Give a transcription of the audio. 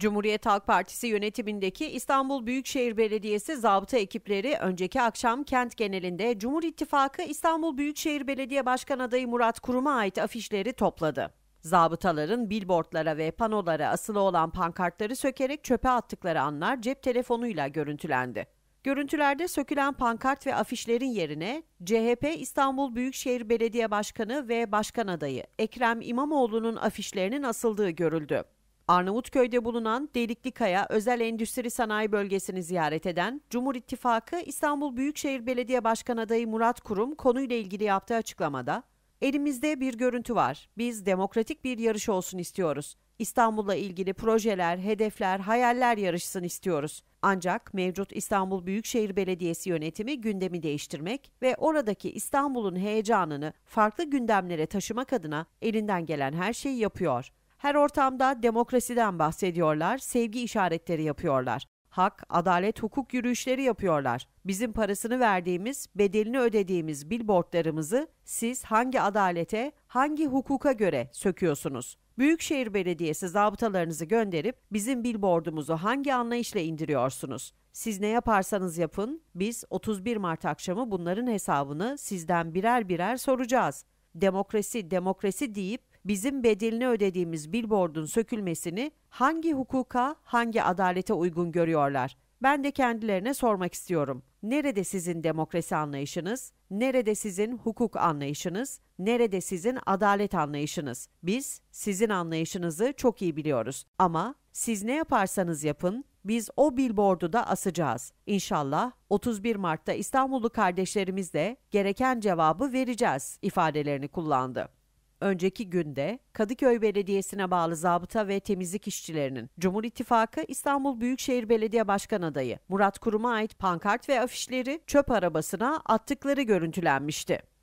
Cumhuriyet Halk Partisi yönetimindeki İstanbul Büyükşehir Belediyesi zabıta ekipleri önceki akşam kent genelinde Cumhur İttifakı İstanbul Büyükşehir Belediye Başkan adayı Murat Kurum'a ait afişleri topladı. Zabıtaların billboardlara ve panolara asılı olan pankartları sökerek çöpe attıkları anlar cep telefonuyla görüntülendi. Görüntülerde sökülen pankart ve afişlerin yerine CHP İstanbul Büyükşehir Belediye Başkanı ve Başkan adayı Ekrem İmamoğlu'nun afişlerinin asıldığı görüldü. Arnavutköy'de bulunan Delikli Kaya Özel Endüstri Sanayi Bölgesi'ni ziyaret eden Cumhur İttifakı İstanbul Büyükşehir Belediye Başkan adayı Murat Kurum konuyla ilgili yaptığı açıklamada Elimizde bir görüntü var. Biz demokratik bir yarış olsun istiyoruz. İstanbul'la ilgili projeler, hedefler, hayaller yarışsın istiyoruz. Ancak mevcut İstanbul Büyükşehir Belediyesi yönetimi gündemi değiştirmek ve oradaki İstanbul'un heyecanını farklı gündemlere taşımak adına elinden gelen her şeyi yapıyor. Her ortamda demokrasiden bahsediyorlar, sevgi işaretleri yapıyorlar. Hak, adalet, hukuk yürüyüşleri yapıyorlar. Bizim parasını verdiğimiz, bedelini ödediğimiz billboardlarımızı siz hangi adalete, hangi hukuka göre söküyorsunuz? Büyükşehir Belediyesi zabıtalarınızı gönderip bizim billboardumuzu hangi anlayışla indiriyorsunuz? Siz ne yaparsanız yapın, biz 31 Mart akşamı bunların hesabını sizden birer birer soracağız. Demokrasi, demokrasi deyip bizim bedelini ödediğimiz billboardun sökülmesini hangi hukuka, hangi adalete uygun görüyorlar? Ben de kendilerine sormak istiyorum. Nerede sizin demokrasi anlayışınız? Nerede sizin hukuk anlayışınız? Nerede sizin adalet anlayışınız? Biz sizin anlayışınızı çok iyi biliyoruz ama siz ne yaparsanız yapın biz o billboardu da asacağız. İnşallah 31 Mart'ta İstanbullu kardeşlerimizle gereken cevabı vereceğiz ifadelerini kullandı önceki günde Kadıköy Belediyesi'ne bağlı zabıta ve temizlik işçilerinin Cumhur İttifakı İstanbul Büyükşehir Belediye Başkan adayı Murat Kurum'a ait pankart ve afişleri çöp arabasına attıkları görüntülenmişti.